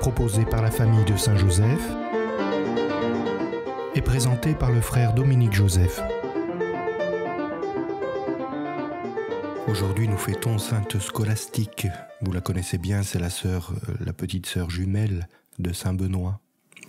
proposé par la famille de Saint-Joseph et présenté par le frère Dominique Joseph. Aujourd'hui, nous fêtons Sainte Scolastique. Vous la connaissez bien, c'est la sœur, euh, la petite sœur jumelle de Saint Benoît.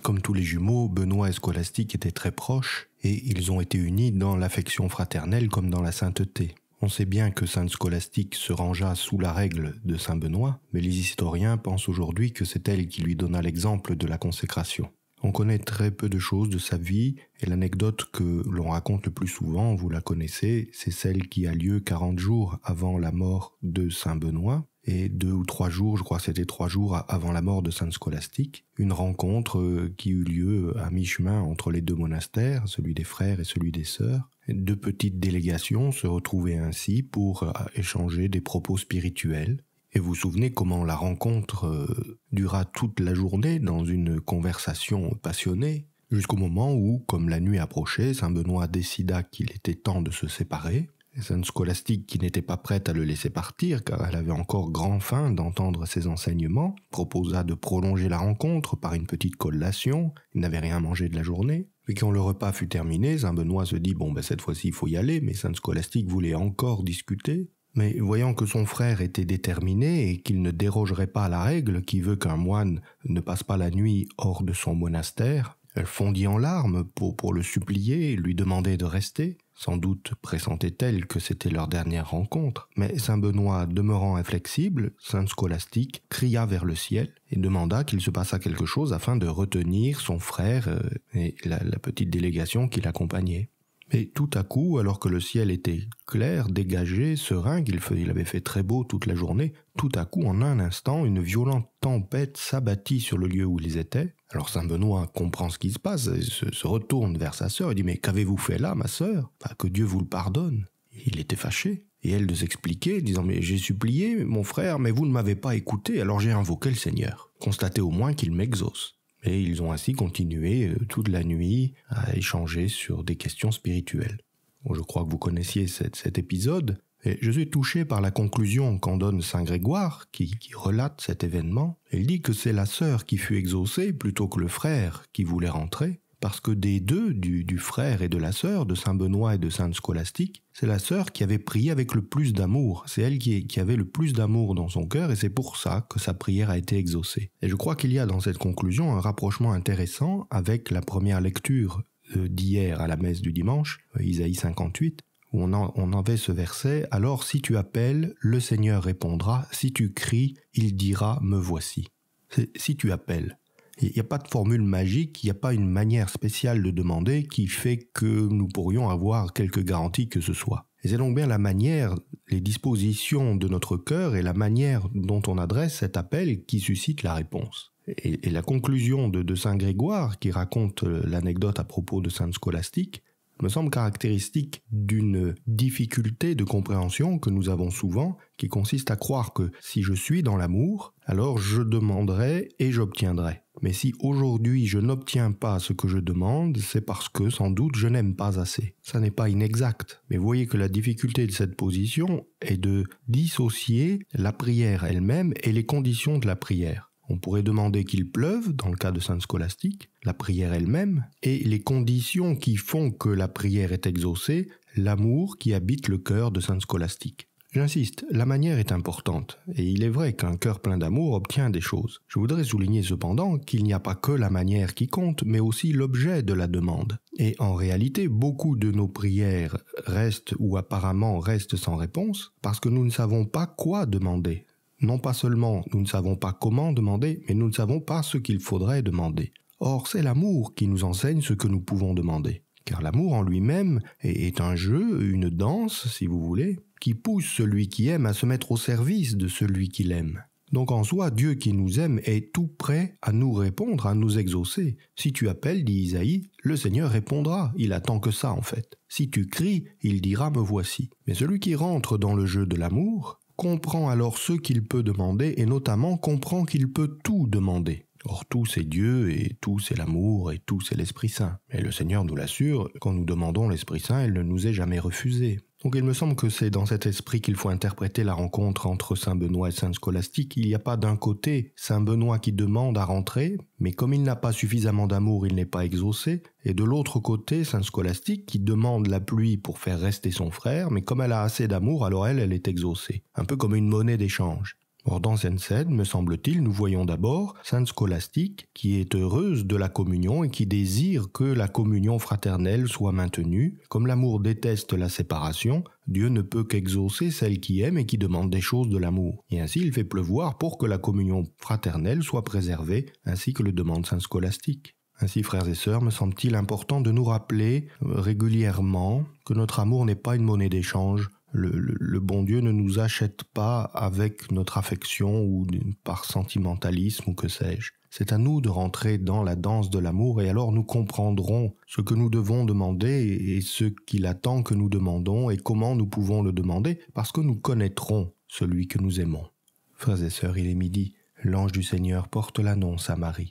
Comme tous les jumeaux, Benoît et Scolastique étaient très proches et ils ont été unis dans l'affection fraternelle comme dans la sainteté. On sait bien que sainte Scolastique se rangea sous la règle de saint Benoît, mais les historiens pensent aujourd'hui que c'est elle qui lui donna l'exemple de la consécration. On connaît très peu de choses de sa vie, et l'anecdote que l'on raconte le plus souvent, vous la connaissez, c'est celle qui a lieu 40 jours avant la mort de saint Benoît, et deux ou trois jours, je crois que c'était trois jours avant la mort de Sainte Scolastique, une rencontre qui eut lieu à mi-chemin entre les deux monastères, celui des frères et celui des sœurs, deux petites délégations se retrouvaient ainsi pour euh, échanger des propos spirituels. Et vous vous souvenez comment la rencontre euh, dura toute la journée dans une conversation passionnée, jusqu'au moment où, comme la nuit approchait, Saint Benoît décida qu'il était temps de se séparer, Sainte scolastique, qui n'était pas prête à le laisser partir car elle avait encore grand faim d'entendre ses enseignements, proposa de prolonger la rencontre par une petite collation, il n'avait rien mangé de la journée. Mais quand le repas fut terminé, Saint-Benoît se dit bon ben cette fois-ci il faut y aller, mais Sainte Scolastique voulait encore discuter. Mais voyant que son frère était déterminé et qu'il ne dérogerait pas à la règle qui veut qu'un moine ne passe pas la nuit hors de son monastère, elle fondit en larmes pour, le supplier, lui demander de rester. Sans doute pressentait-elle que c'était leur dernière rencontre, mais Saint Benoît, demeurant inflexible, sainte scolastique, cria vers le ciel et demanda qu'il se passât quelque chose afin de retenir son frère euh, et la petite délégation qui l'accompagnait. Mais tout à coup, alors que le ciel était clair, dégagé, serein, qu'il avait fait très beau toute la journée, tout à coup, en un instant, une violente tempête s'abattit sur le lieu où ils étaient. Alors Saint-Benoît comprend ce qui se passe, et se, retourne vers sa sœur et dit Mais qu'avez-vous fait là, ma sœur Que Dieu vous le pardonne. Il était fâché. Et elle de s'expliquer, disant Mais j'ai supplié, mon frère, mais vous ne m'avez pas écouté, alors j'ai invoqué le Seigneur. Constatez au moins qu'il m'exauce. Et ils ont ainsi continué euh, toute la nuit à échanger sur des questions spirituelles. je crois que vous connaissiez cet, épisode, et je suis touché par la conclusion qu'en donne Saint Grégoire, qui, qui, relate cet événement. Il dit que c'est la sœur qui fut exaucée plutôt que le frère qui voulait rentrer, parce que des deux, du, frère et de la sœur, de Saint Benoît et de Sainte scholastique c'est la sœur qui avait prié avec le plus d'amour, c'est elle qui, avait le plus d'amour dans son cœur et c'est pour ça que sa prière a été exaucée. Et je crois qu'il y a dans cette conclusion un rapprochement intéressant avec la première lecture euh, d'hier à la messe du dimanche, euh, Isaïe 58, où on, en, on avait ce verset, Alors si tu appelles, le Seigneur répondra, si tu cries, il dira, me voici. Si tu appelles. Il n'y a pas de formule magique, il n'y a pas une manière spéciale de demander qui fait que nous pourrions avoir quelques garanties que ce soit. Et c'est donc bien la manière, les dispositions de notre cœur et la manière dont on adresse cet appel qui suscite la réponse. Et, la conclusion de, de Saint Grégoire, qui raconte euh, l'anecdote à propos de Sainte Scolastique, me semble caractéristique d'une difficulté de compréhension que nous avons souvent, qui consiste à croire que si je suis dans l'amour, alors je demanderai et j'obtiendrai. Mais si aujourd'hui je n'obtiens pas ce que je demande, c'est parce que sans doute je n'aime pas assez. Ça n'est pas inexact. Mais voyez que la difficulté de cette position est de dissocier la prière elle-même et les conditions de la prière. On pourrait demander qu'il pleuve, dans le cas de Sainte Scholastique, la prière elle-même, et les conditions qui font que la prière est exaucée, l'amour qui habite le cœur de Sainte Scolastique. J'insiste, la manière est importante, et il est vrai qu'un cœur plein d'amour obtient des choses. Je voudrais souligner cependant qu'il n'y a pas que la manière qui compte, mais aussi l'objet de la demande. Et en réalité, beaucoup de nos prières restent ou apparemment restent sans réponse, parce que nous ne savons pas quoi demander. Non pas seulement nous ne savons pas comment demander, mais nous ne savons pas ce qu'il faudrait demander. Or, c'est l'amour qui nous enseigne ce que nous pouvons demander. Car l'amour en lui-même est un jeu, une danse, si vous voulez, qui pousse celui qui aime à se mettre au service de celui qui aime. Donc en soi, Dieu qui nous aime est tout prêt à nous répondre, à nous exaucer. Si tu appelles, dit Isaïe, le Seigneur répondra, il attend que ça en fait. Si tu cries, il dira me voici. Mais celui qui rentre dans le jeu de l'amour comprend alors ce qu'il peut demander et notamment comprend qu'il peut tout demander. Or tout c'est Dieu, et tout c'est l'amour, et tout c'est l'Esprit Saint. Et le Seigneur nous l'assure, quand nous demandons l'Esprit Saint, il ne nous est jamais refusé. Donc il me semble que c'est dans cet esprit qu'il faut interpréter la rencontre entre Saint Benoît et saint Scolastique. Il n'y a pas d'un côté Saint Benoît qui demande à rentrer, mais comme il n'a pas suffisamment d'amour, il n'est pas exaucé, et de l'autre côté saint Scolastique qui demande la pluie pour faire rester son frère, mais comme elle a assez d'amour, alors elle, elle est exaucée. Un peu comme une monnaie d'échange. Or, dans scène, me semble-t-il, nous voyons d'abord sainte scolastique qui est heureuse de la communion et qui désire que la communion fraternelle soit maintenue. Comme l'amour déteste la séparation, Dieu ne peut qu'exaucer celle qui aime et qui demande des choses de l'amour. Et ainsi, il fait pleuvoir pour que la communion fraternelle soit préservée, ainsi que le demande sainte scolastique. Ainsi, frères et sœurs, me semble-t-il important de nous rappeler euh, régulièrement que notre amour n'est pas une monnaie d'échange, le, bon Dieu ne nous achète pas avec notre affection ou par sentimentalisme ou que sais-je. C'est à nous de rentrer dans la danse de l'amour et alors nous comprendrons ce que nous devons demander et ce qu'il attend que nous demandons et comment nous pouvons le demander parce que nous connaîtrons celui que nous aimons. Frères et sœurs, il est midi. L'ange du Seigneur porte l'annonce à Marie.